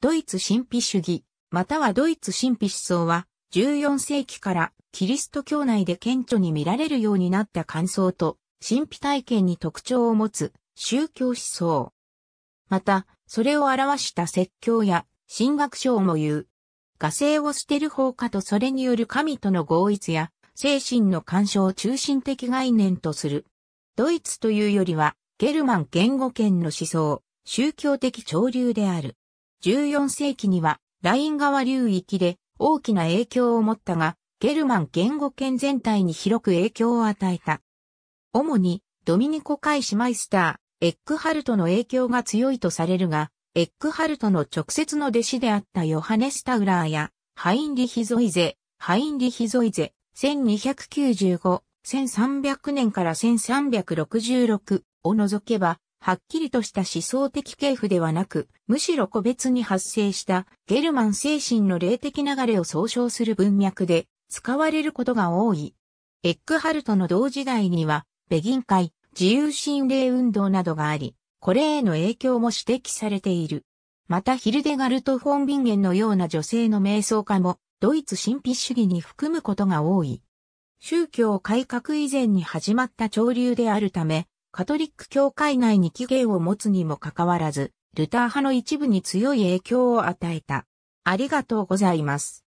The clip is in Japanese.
ドイツ神秘主義、またはドイツ神秘思想は、14世紀からキリスト教内で顕著に見られるようになった感想と、神秘体験に特徴を持つ宗教思想。また、それを表した説教や神学書をも言う。画星を捨てる法かとそれによる神との合一や、精神の干渉を中心的概念とする。ドイツというよりは、ゲルマン言語圏の思想、宗教的潮流である。14世紀にはライン川流域で大きな影響を持ったが、ゲルマン言語圏全体に広く影響を与えた。主にドミニコ・カイシマイスター、エックハルトの影響が強いとされるが、エックハルトの直接の弟子であったヨハネス・タウラーや、ハインリヒゾイゼ、ハインリヒゾイゼ、1295、1300年から1366を除けば、はっきりとした思想的系譜ではなく、むしろ個別に発生したゲルマン精神の霊的流れを総称する文脈で使われることが多い。エッグハルトの同時代には、ベギン会、自由心霊運動などがあり、これへの影響も指摘されている。またヒルデガルト・フォン・ビンゲンのような女性の瞑想家も、ドイツ神秘主義に含むことが多い。宗教改革以前に始まった潮流であるため、カトリック教会内に起源を持つにもかかわらず、ルター派の一部に強い影響を与えた。ありがとうございます。